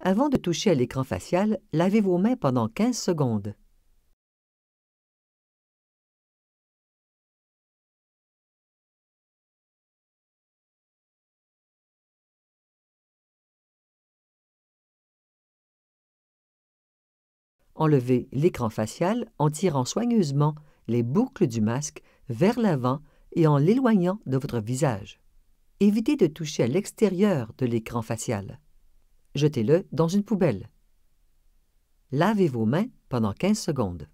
Avant de toucher à l'écran facial, lavez vos mains pendant 15 secondes. Enlevez l'écran facial en tirant soigneusement les boucles du masque vers l'avant et en l'éloignant de votre visage. Évitez de toucher à l'extérieur de l'écran facial jetez-le dans une poubelle. Lavez vos mains pendant 15 secondes.